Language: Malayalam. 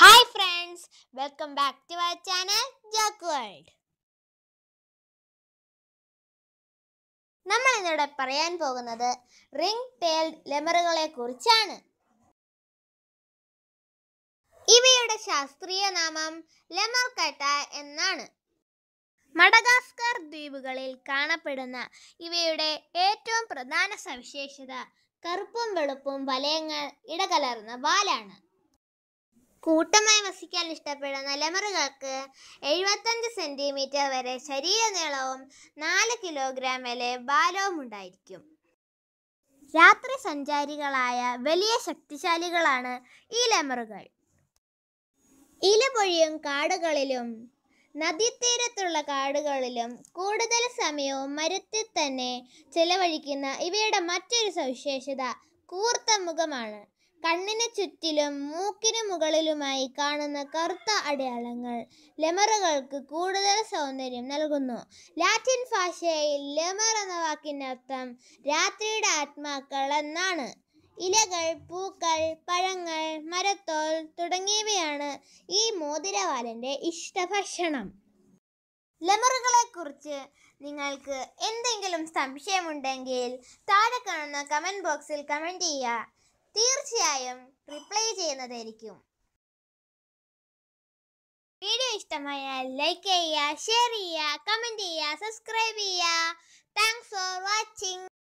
hi friends welcome back to our channel Jack World നമ്മൾ ഇന്നിവിടെ പറയാൻ പോകുന്നത് റിംഗ് ടേൽഡ് ലെമറുകളെ കുറിച്ചാണ് ഇവയുടെ ശാസ്ത്രീയ നാമം ലെമർ കട്ട എന്നാണ് മഡഗാസ്കർ ദ്വീപുകളിൽ കാണപ്പെടുന്ന ഇവയുടെ ഏറ്റവും പ്രധാന സവിശേഷത കറുപ്പും വെളുപ്പും വലയങ്ങൾ ഇടകലർന്ന വാലാണ് കൂട്ടമായി വസിക്കാൻ ഇഷ്ടപ്പെടുന്ന ലമറുകൾക്ക് എഴുപത്തഞ്ച് സെൻറ്റിമീറ്റർ വരെ ശരീര നീളവും നാല് കിലോഗ്രാം വരെ ഭാരവും ഉണ്ടായിരിക്കും രാത്രി സഞ്ചാരികളായ വലിയ ശക്തിശാലികളാണ് ഈ ലമറുകൾ ഇലപൊഴിയും കാടുകളിലും നദീതീരത്തുള്ള കാടുകളിലും കൂടുതൽ സമയവും മരത്തിൽ തന്നെ ചെലവഴിക്കുന്ന ഇവയുടെ മറ്റൊരു സവിശേഷത കൂർത്ത മുഖമാണ് കണ്ണിന് ചുറ്റിലും മൂക്കിന് മുകളിലുമായി കാണുന്ന കറുത്ത അടയാളങ്ങൾ ലെമറുകൾക്ക് കൂടുതൽ സൗന്ദര്യം നൽകുന്നു ലാറ്റിൻ ഭാഷയിൽ ലെമർ എന്ന വാക്കിനർത്ഥം രാത്രിയുടെ ആത്മാക്കൾ എന്നാണ് ഇലകൾ പൂക്കൾ പഴങ്ങൾ മരത്തോൽ തുടങ്ങിയവയാണ് ഈ മോതിരവാലൻ്റെ ഇഷ്ടഭക്ഷണം ലെമറുകളെക്കുറിച്ച് നിങ്ങൾക്ക് എന്തെങ്കിലും സംശയമുണ്ടെങ്കിൽ താഴെ കാണുന്ന കമൻറ്റ് ബോക്സിൽ കമൻറ്റ് ചെയ്യുക തീർച്ചയായും റിപ്ലൈ ചെയ്യുന്നതായിരിക്കും വീഡിയോ ഇഷ്ടമായാൽ ലൈക്ക് ചെയ്യുക ഷെയർ ചെയ്യുക കമൻറ്റ് ചെയ്യുക സബ്സ്ക്രൈബ് ചെയ്യുക താങ്ക്സ് ഫോർ വാച്ചിങ്